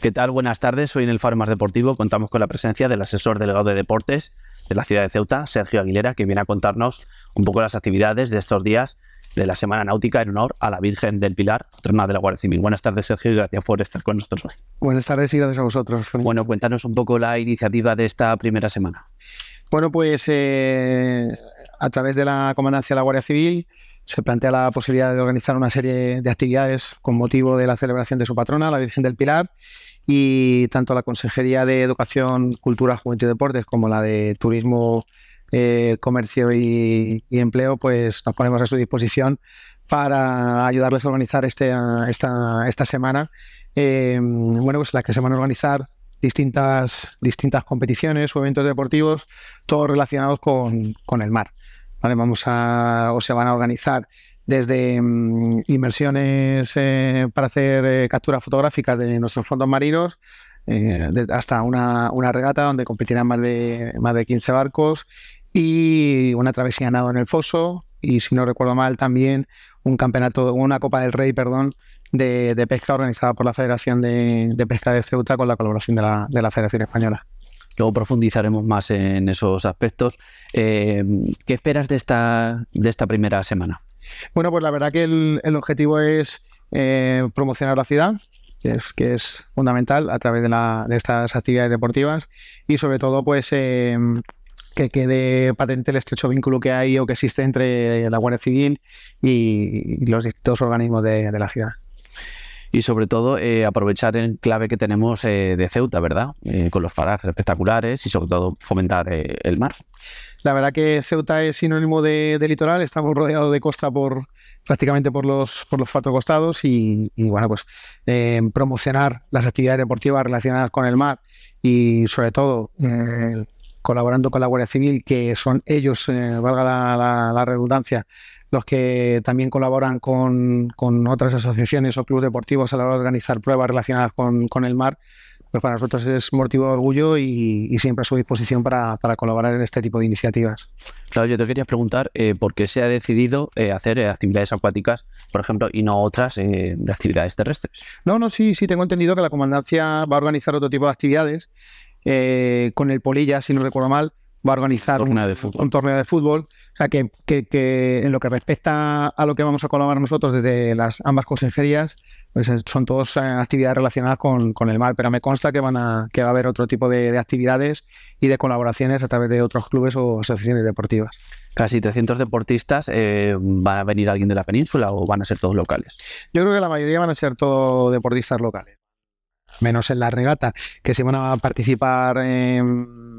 ¿Qué tal? Buenas tardes. Hoy en el Faro Deportivo contamos con la presencia del asesor delegado de deportes de la ciudad de Ceuta, Sergio Aguilera, que viene a contarnos un poco las actividades de estos días de la Semana Náutica en honor a la Virgen del Pilar, patrona de la Guardia Civil. Buenas tardes, Sergio, y gracias por estar con nosotros hoy. Buenas tardes y gracias a vosotros. Bueno, cuéntanos un poco la iniciativa de esta primera semana. Bueno, pues eh, a través de la Comandancia de la Guardia Civil se plantea la posibilidad de organizar una serie de actividades con motivo de la celebración de su patrona, la Virgen del Pilar, y tanto la Consejería de Educación, Cultura, Juventud y Deportes como la de Turismo, eh, Comercio y, Empleo, pues nos ponemos a su disposición para ayudarles a organizar este, esta, semana. Eh, bueno, pues la que se van a organizar distintas, distintas competiciones o eventos deportivos, todos relacionados con, con el mar. Vamos a, o se van a organizar desde mm, inmersiones inversiones eh, para hacer eh, capturas fotográficas de nuestros fondos marinos eh, hasta una, regata donde competirán más de, más de 15 barcos y una travesía nado en el foso y si no recuerdo mal también un campeonato, una Copa del Rey, perdón, de, pesca organizada por la Federación de, de, Pesca de Ceuta con la colaboración de la, de la Federación Española. Luego profundizaremos más en esos aspectos. Eh, ¿Qué esperas de esta, de esta primera semana? Bueno, pues la verdad que el, objetivo es eh, promocionar la ciudad, que es, que es, fundamental a través de, la, de, estas actividades deportivas y sobre todo pues eh, que quede patente el estrecho vínculo que hay o que existe entre la Guardia Civil y, los distintos organismos de la ciudad y sobre todo eh, aprovechar el clave que tenemos eh, de Ceuta, ¿verdad? Eh, con los parajes espectaculares y sobre todo fomentar el mar. La verdad que Ceuta es sinónimo de, litoral, estamos rodeados de costa por prácticamente por los, por los cuatro costados y, y bueno, pues promocionar las actividades deportivas relacionadas con el mar y sobre todo colaborando con la Guardia Civil, que son ellos, eh, valga la, redundancia, los que también colaboran con, con, otras asociaciones o clubes deportivos a la hora de organizar pruebas relacionadas con, con el mar, pues para nosotros es motivo de orgullo y, siempre a su disposición para, para, colaborar en este tipo de iniciativas. Claro, yo te quería preguntar eh, por qué se ha decidido eh, hacer actividades acuáticas, por ejemplo, y no otras de actividades terrestres. No, no, sí, sí, tengo entendido que la comandancia va a organizar otro tipo de actividades eh, con el Polilla, si no recuerdo mal, va a organizar un, torneo de fútbol. O sea, que, en lo que respecta a lo que vamos a colaborar nosotros desde las ambas consejerías, pues eh, son todas eh, actividades relacionadas con, el mar, pero me consta que, van a, que va a haber otro tipo de, actividades y de colaboraciones a través de otros clubes o asociaciones deportivas. Casi 300 deportistas, ¿van a venir alguien de la península o van a ser todos locales? Yo creo que la mayoría van a ser todos deportistas locales menos en la regata, que si van a participar. en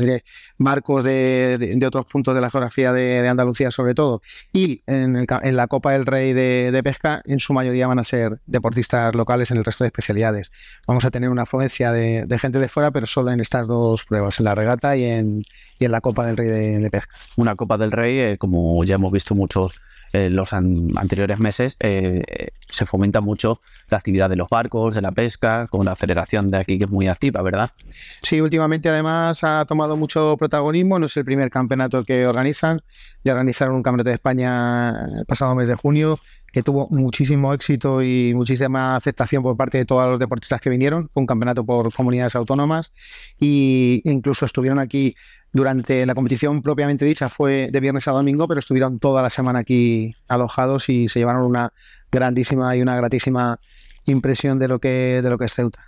diré, marcos de, otros puntos de la geografía de, Andalucía sobre todo, y en, la Copa del Rey de, Pesca, en su mayoría van a ser deportistas locales en el resto de especialidades. Vamos a tener una afluencia de, gente de fuera, pero solo en estas dos pruebas, en la regata y en, la Copa del Rey de, Pesca. Una Copa del Rey, eh, como ya hemos visto muchos en eh, los anteriores meses eh, se fomenta mucho la actividad de los barcos, de la pesca, con la federación de aquí que es muy activa, ¿verdad? Sí, últimamente además ha tomado mucho protagonismo, no es el primer campeonato que organizan, ya organizaron un campeonato de España el pasado mes de junio, que tuvo muchísimo éxito y muchísima aceptación por parte de todos los deportistas que vinieron, fue un campeonato por comunidades autónomas, e incluso estuvieron aquí durante la competición propiamente dicha, fue de viernes a domingo, pero estuvieron toda la semana aquí alojados y se llevaron una grandísima y una gratísima impresión de lo que, de lo que es Ceuta.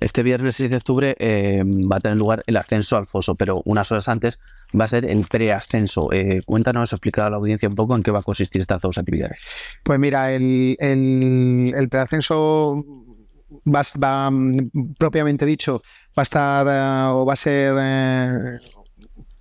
Este viernes 6 de octubre eh, va a tener lugar el ascenso al foso, pero unas horas antes va a ser el preascenso. Eh, cuéntanos, explicar a la audiencia un poco en qué va a consistir estas dos actividades. Pues mira, el, preascenso va, mm, propiamente dicho va a estar eh, o va a ser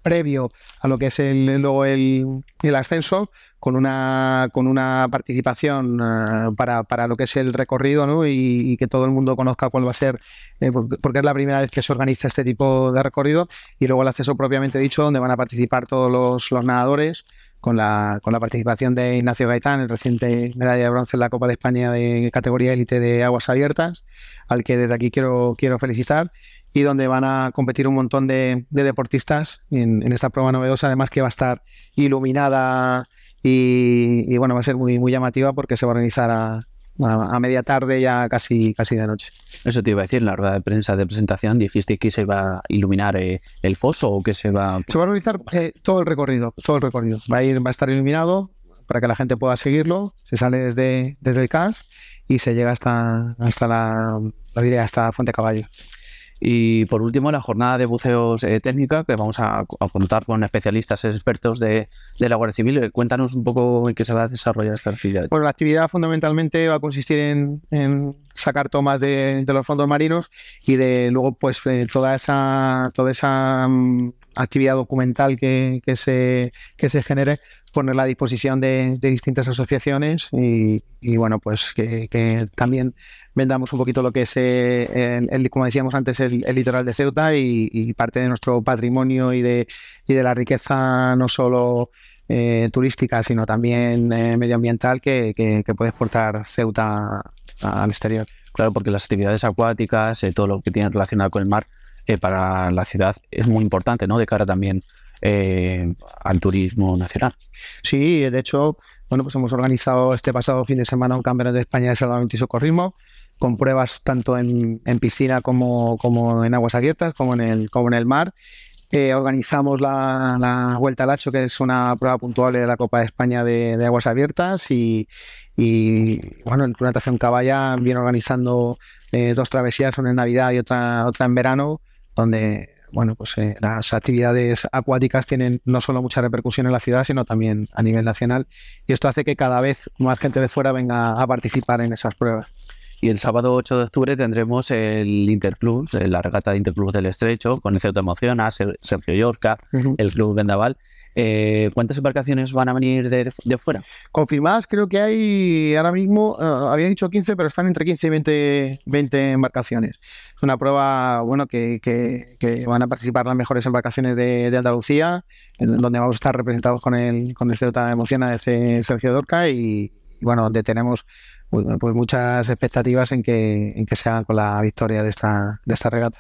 previo a lo que es el, luego el, el ascenso, con una, con una participación eh, para, para, lo que es el recorrido y, que todo el mundo conozca cuál va a ser, eh, porque es la primera vez que se organiza este tipo de recorrido, y luego el acceso propiamente dicho, donde van a participar todos los nadadores con la, con la participación de Ignacio Gaitán, el reciente medalla de bronce en la Copa de España de categoría élite de aguas abiertas, al que desde aquí quiero, quiero felicitar y donde van a competir un montón de, deportistas en, esta prueba novedosa, además que va a estar iluminada y, bueno, va a ser muy, muy llamativa porque se va a organizar a, a, a, media tarde, ya casi, casi de noche. Eso te iba a decir, en la rueda de prensa de presentación dijiste que se va a iluminar eh, el foso o que se va... Se va a realizar eh, todo el recorrido, todo el recorrido. Va a, ir, va a estar iluminado para que la gente pueda seguirlo. Se sale desde, desde el CAF y se llega hasta, hasta la, la hasta Fuente Caballo. Y por último, la jornada de buceos eh, técnica, que vamos a, contar con especialistas expertos de, la Guardia Civil. Cuéntanos un poco en qué se va a desarrollar esta actividad. Bueno, la actividad fundamentalmente va a consistir en, sacar tomas de, de, los fondos marinos y de luego pues eh, toda esa, toda esa mm, actividad documental que, se, que se genere, ponerla a disposición de, distintas asociaciones y, bueno, pues que, también vendamos un poquito lo que es, eh, el, como decíamos antes, el, litoral de Ceuta y, parte de nuestro patrimonio y de, y de la riqueza no solo eh, turística, sino también eh, medioambiental que, que puede exportar Ceuta al exterior. Claro, porque las actividades acuáticas, todo lo que tiene relacionado con el mar, eh, para la ciudad es muy importante, ¿no? De cara también eh, al turismo nacional. Sí, de hecho, bueno, pues hemos organizado este pasado fin de semana un campeonato de España de salvamento y socorrismo con pruebas tanto en, piscina como, en aguas abiertas, como en el, como en el mar. Eh, organizamos la, Vuelta al Hacho, que es una prueba puntual de la Copa de España de, aguas abiertas. Y, bueno, el Club Natación Caballa viene organizando dos travesías, una en Navidad y otra, otra en verano, donde bueno, pues eh, las actividades acuáticas tienen no solo mucha repercusión en la ciudad, sino también a nivel nacional. Y esto hace que cada vez más gente de fuera venga a participar en esas pruebas. Y el sábado 8 de octubre tendremos el Interclubs, eh, la regata de Interclubs del Estrecho, con el Ceuta Emociona, Sergio Yorca, el Club Vendaval. Eh, ¿Cuántas embarcaciones van a venir de, fuera? Confirmadas, creo que hay ahora mismo, eh, había dicho 15, pero están entre 15 y 20, embarcaciones. Es una prueba, bueno, que, van a participar las mejores embarcaciones de, Andalucía, donde vamos a estar representados con el, con el Ceuta Emociona de Sergio Dorca y, y bueno, donde tenemos pues muchas expectativas en que, en que se haga con la victoria de esta, de esta regata.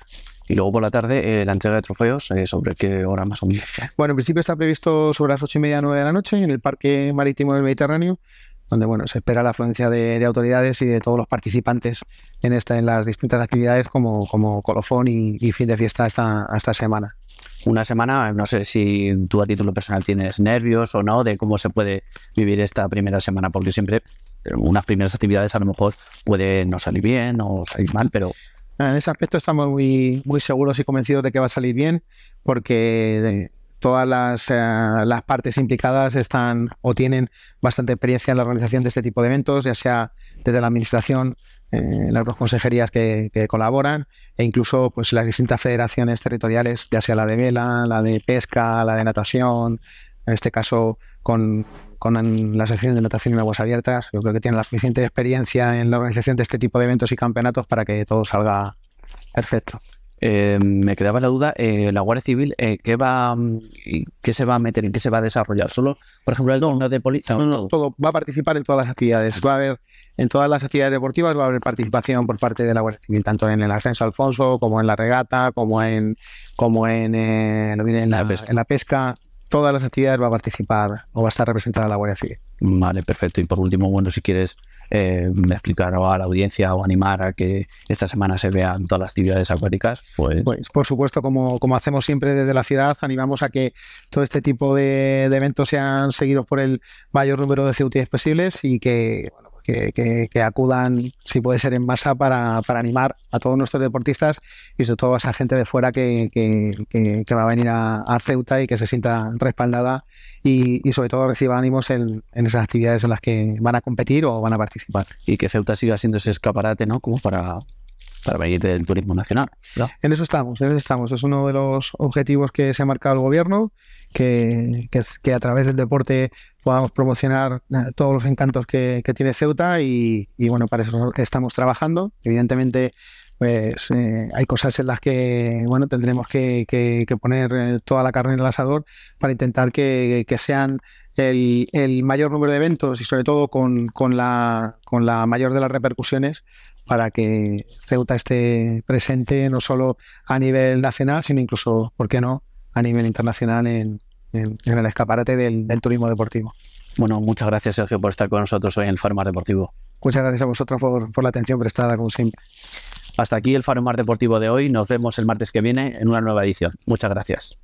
Y luego por la tarde eh, la entrega de trofeos, eh, ¿sobre qué hora más o menos? Bueno, en principio está previsto sobre las ocho y media, nueve de la noche en el Parque Marítimo del Mediterráneo, donde bueno, se espera la afluencia de, autoridades y de todos los participantes en, esta, en las distintas actividades como, como colofón y, y fin de fiesta esta, esta semana una semana, no sé si tú a título personal tienes nervios o no de cómo se puede vivir esta primera semana, porque siempre unas primeras actividades a lo mejor pueden no salir bien o salir mal, pero... Ah, en ese aspecto estamos muy, muy seguros y convencidos de que va a salir bien porque eh, todas eh, las, partes implicadas están o tienen bastante experiencia en la organización de este tipo de eventos, ya sea desde la administración, eh, las dos consejerías que, colaboran e incluso pues las distintas federaciones territoriales, ya sea la de vela, la de pesca, la de natación, en este caso con con la sección de natación en aguas abiertas. Yo creo que tienen la suficiente experiencia en la organización de este tipo de eventos y campeonatos para que todo salga perfecto. Eh, me quedaba la duda, eh, la Guardia Civil, eh, ¿qué va mm, qué se va a meter, y qué se va a desarrollar? ¿Solo, por ejemplo, el don? de policía? No, no, todo. Va a participar en todas las actividades. Va a haber, en todas las actividades deportivas va a haber participación por parte de la Guardia Civil, tanto en el ascenso Alfonso, como en la regata, como en como en, en la pesca todas las actividades va a participar o va a estar representada la Guardia Civil. Vale, perfecto. Y por último, bueno, si quieres eh, explicar a la audiencia o animar a que esta semana se vean todas las actividades acuáticas, pues... pues por supuesto, como, como hacemos siempre desde la ciudad, animamos a que todo este tipo de, eventos sean seguidos por el mayor número de CUTs posibles y que que, acudan, si puede ser en masa, para, animar a todos nuestros deportistas y sobre todo a esa gente de fuera que, va a venir a, Ceuta y que se sienta respaldada y, sobre todo reciba ánimos en, en, esas actividades en las que van a competir o van a participar. Y que Ceuta siga siendo ese escaparate, ¿no? Como para, para venir del turismo nacional. En eso estamos, en eso estamos. Es uno de los objetivos que se ha marcado el gobierno, que, que, a través del deporte podamos promocionar eh, todos los encantos que, tiene Ceuta y, bueno, para eso estamos trabajando. Evidentemente, pues eh, hay cosas en las que bueno tendremos que, poner eh, toda la carne en el asador para intentar que, sean el, mayor número de eventos y sobre todo con, con, la, con la mayor de las repercusiones para que Ceuta esté presente no solo a nivel nacional, sino incluso, ¿por qué no?, a nivel internacional en, el escaparate del, turismo deportivo. Bueno, muchas gracias Sergio por estar con nosotros hoy en el Mar Deportivo. Muchas gracias a vosotros por, la atención prestada, como siempre. Hasta aquí el Faro Mar Deportivo de hoy. Nos vemos el martes que viene en una nueva edición. Muchas gracias.